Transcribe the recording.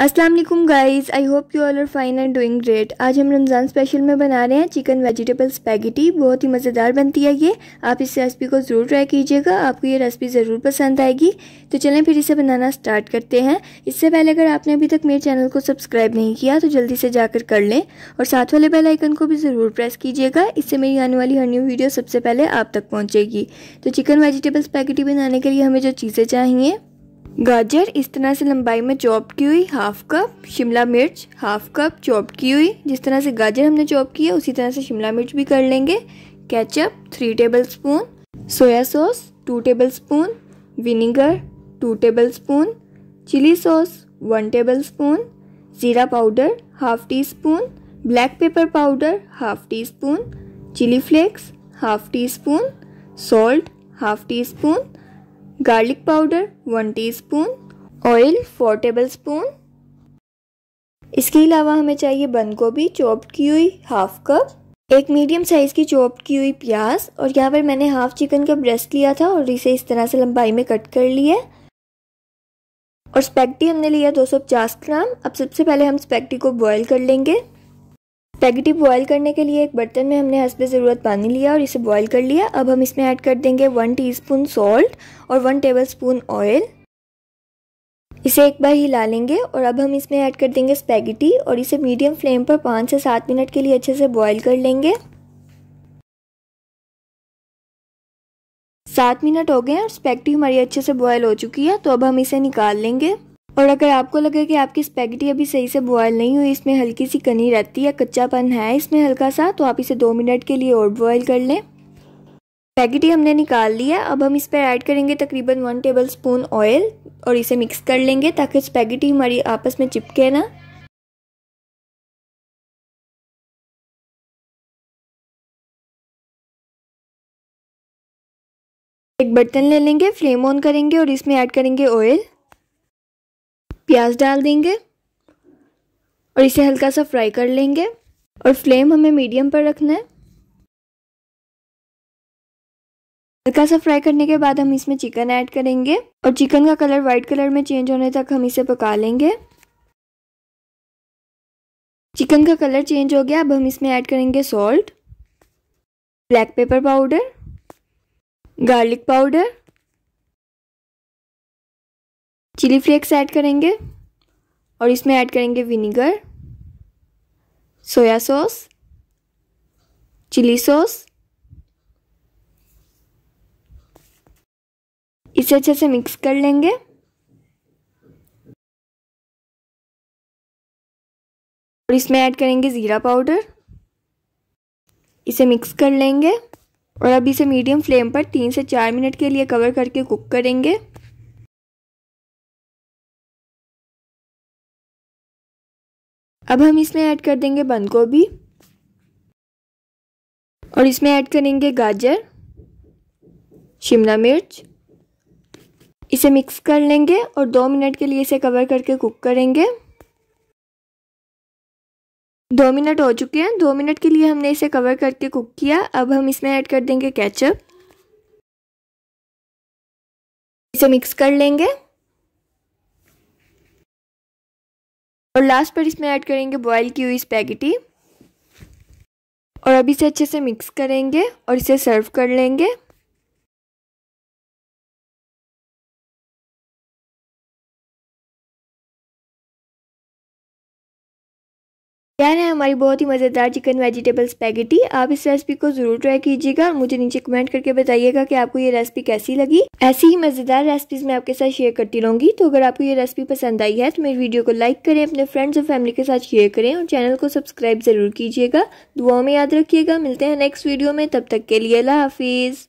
अस्सलाम वालेकुम guys I hope you all are fine and doing great आज हम रमज़ान स्पेशल में बना रहे हैं चिकन वेजिटेबल स्पैगेटी बहुत ही मज़ेदार बनती है ये आप इस रेसिपी को ज़रूर ट्राई कीजिएगा आपको ये रेसिपी ज़रूर पसंद आएगी तो चलें फिर इसे बनाना स्टार्ट करते हैं इससे पहले अगर आपने अभी तक मेरे चैनल को सब्सक्राइब नहीं किया तो जल्दी से जाकर कर लें और साथ वाले बेल आइकन को भी ज़रूर प्रेस कीजिएगा इससे मेरी आने वाली हर न्यू वीडियो सबसे पहले आप तक पहुँचेगी तो चिकन वेजिटेबल स्पैगेटी बनाने के लिए हमें जो चीज़ें चाहिए गाजर इस तरह से लंबाई में चॉप की हुई हाफ कप शिमला मिर्च हाफ कप चॉप की हुई जिस तरह से गाजर हमने चॉप की है उसी तरह से शिमला मिर्च भी कर लेंगे ketchup three table spoon soya sauce two table spoon vinegar two table spoon chilli sauce one table spoon ज़ीरा powder half tea spoon black pepper powder half tea spoon chilli flakes half tea spoon salt half tea spoon garlic powder 1 teaspoon, oil 4 spoon इसके अलावा हमें चाहिए बंद गोभी chopped की हुई half cup एक मीडियम साइज़ की चॉप्ड की हुई प्याज और यहाँ पर मैंने हाफ चिकन का ब्रेस्ट लिया था और इसे इस तरह से लंबाई में कट कर लिया और स्पैक्टी हमने लिया 250 ग्राम अब सबसे पहले हम स्पैक्टी को बॉईल कर लेंगे स्पैगेटी बॉयल करने के लिए एक बर्तन में हमने हंसबे ज़रूरत पानी लिया और इसे बॉयल कर लिया अब हम इसमें ऐड कर देंगे वन टीस्पून सॉल्ट और वन टेबलस्पून ऑयल इसे एक बार हिला लेंगे और अब हम इसमें ऐड कर देंगे स्पैगेटी और इसे मीडियम फ्लेम पर पाँच से सात मिनट के लिए अच्छे से बॉईल कर लेंगे सात मिनट हो गए हैं और स्पैगेटी हमारी अच्छे से बॉयल हो चुकी है तो अब हम इसे निकाल लेंगे और अगर आपको लगे कि आपकी स्पैगेटी अभी सही से बॉयल नहीं हुई इसमें हल्की सी कनी रहती है कच्चापन है इसमें हल्का सा तो आप इसे दो मिनट के लिए और बॉयल कर लें स्पैगेटी हमने निकाल लिया अब हम इस पर ऐड करेंगे तकरीबन वन टेबल स्पून ऑयल और इसे मिक्स कर लेंगे ताकि स्पैगेटी हमारी आपस में चिपके ना एक बर्तन ले लेंगे फ्लेम ऑन करेंगे और इसमें ऐड करेंगे ऑयल प्याज डाल देंगे और इसे हल्का सा फ्राई कर लेंगे और फ्लेम हमें मीडियम पर रखना है हल्का सा फ्राई करने के बाद हम इसमें चिकन ऐड करेंगे और चिकन का कलर व्हाइट कलर में चेंज होने तक हम इसे पका लेंगे चिकन का कलर चेंज हो गया अब हम इसमें ऐड करेंगे salt black pepper powder garlic powder chilli flakes add करेंगे और इसमें ऐड करेंगे vinegar soya sauce chilli sauce इसे अच्छे से मिक्स कर लेंगे और इसमें ऐड करेंगे ज़ीरा पाउडर इसे मिक्स कर लेंगे और अब इसे मीडियम फ्लेम पर तीन से चार मिनट के लिए कवर करके कुक करेंगे अब हम इसमें ऐड कर देंगे बंद गोभी और इसमें ऐड करेंगे गाजर शिमला मिर्च इसे मिक्स कर लेंगे और दो मिनट के लिए इसे कवर करके कुक करेंगे दो मिनट हो चुके हैं दो मिनट के लिए हमने इसे कवर करके कुक किया अब हम इसमें ऐड कर देंगे केचप इसे मिक्स कर लेंगे और लास्ट पर इसमें ऐड करेंगे बॉयल की हुई स्पैगेटी और अभी इसे अच्छे से मिक्स करेंगे और इसे सर्व कर लेंगे तैयार है हमारी बहुत ही मज़ेदार चिकन वेजिटेबल्स पैगेटी आप इस रेसिपी को ज़रूर ट्राई कीजिएगा और मुझे नीचे कमेंट करके बताइएगा कि आपको ये रेसिपी कैसी लगी ऐसी ही मज़ेदार रेसिपीज़ मैं आपके साथ शेयर करती रहूँगी तो अगर आपको ये रेसिपी पसंद आई है तो मेरी वीडियो को लाइक करें अपने फ्रेंड्स और फैमिली के साथ शेयर करें और चैनल को सब्सक्राइब ज़रूर कीजिएगा दुआओं में याद रखिएगा मिलते हैं नेक्स्ट वीडियो में तब तक के लिए अल्लाह हाफिज़